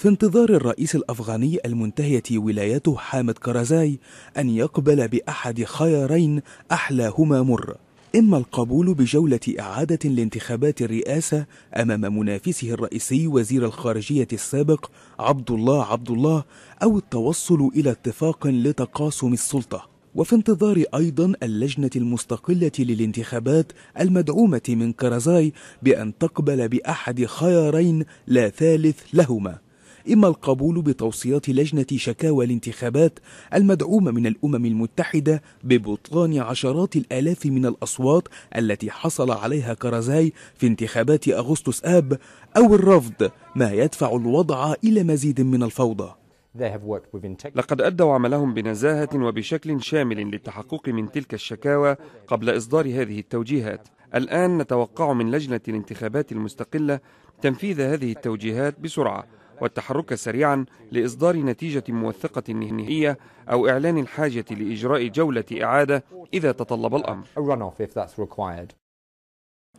في انتظار الرئيس الأفغاني المنتهية ولايته حامد كرزاي أن يقبل بأحد خيارين أحلاهما مر إما القبول بجولة إعادة لانتخابات الرئاسة أمام منافسه الرئيسي وزير الخارجية السابق عبد الله عبد الله أو التوصل إلى اتفاق لتقاسم السلطة وفي انتظار أيضا اللجنة المستقلة للانتخابات المدعومة من كرزاي بأن تقبل بأحد خيارين لا ثالث لهما إما القبول بتوصيات لجنة شكاوى الانتخابات المدعومة من الأمم المتحدة ببطلان عشرات الآلاف من الأصوات التي حصل عليها كرزاي في انتخابات أغسطس آب أو الرفض ما يدفع الوضع إلى مزيد من الفوضى لقد أدوا عملهم بنزاهة وبشكل شامل للتحقق من تلك الشكاوى قبل إصدار هذه التوجيهات الآن نتوقع من لجنة الانتخابات المستقلة تنفيذ هذه التوجيهات بسرعة والتحرك سريعا لإصدار نتيجة موثقة نهائية أو إعلان الحاجة لإجراء جولة إعادة إذا تطلب الأمر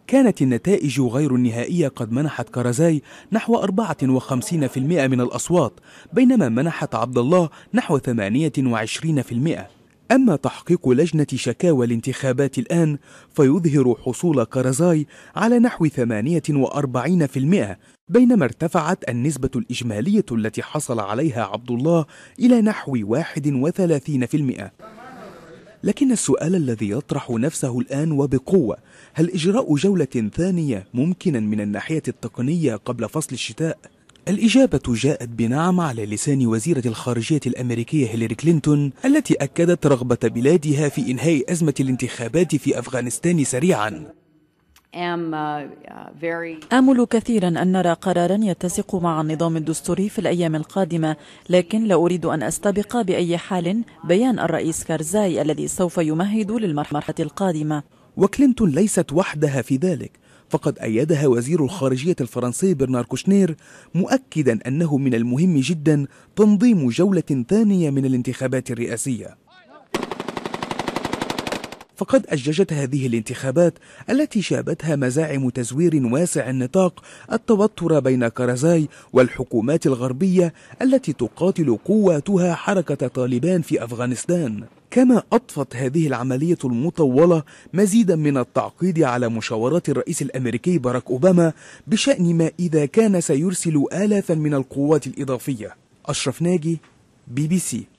كانت النتائج غير النهائية قد منحت كرزاي نحو 54% من الأصوات بينما منحت عبد الله نحو 28% أما تحقيق لجنة شكاوى الانتخابات الآن فيظهر حصول كارزاي على نحو 48% بينما ارتفعت النسبة الإجمالية التي حصل عليها عبد الله إلى نحو 31% لكن السؤال الذي يطرح نفسه الآن وبقوة هل إجراء جولة ثانية ممكنا من الناحية التقنية قبل فصل الشتاء؟ الإجابة جاءت بنعم على لسان وزيرة الخارجية الأمريكية هيلاري كلينتون التي أكدت رغبة بلادها في إنهاء أزمة الانتخابات في أفغانستان سريعا uh, uh, آمل كثيرا أن نرى قرارا يتسق مع النظام الدستوري في الأيام القادمة لكن لا أريد أن أستبق بأي حال بيان الرئيس كارزاي الذي سوف يمهد للمرحلة القادمة وكلينتون ليست وحدها في ذلك فقد أيدها وزير الخارجية الفرنسي برنار كوشنير مؤكدا أنه من المهم جدا تنظيم جولة ثانية من الانتخابات الرئاسية فقد أججت هذه الانتخابات التي شابتها مزاعم تزوير واسع النطاق التوتر بين كرزاي والحكومات الغربية التي تقاتل قواتها حركة طالبان في أفغانستان كما أضفت هذه العملية المطولة مزيدا من التعقيد على مشاورات الرئيس الأمريكي باراك أوباما بشأن ما إذا كان سيرسل آلافا من القوات الإضافية أشرف ناجي بي بي سي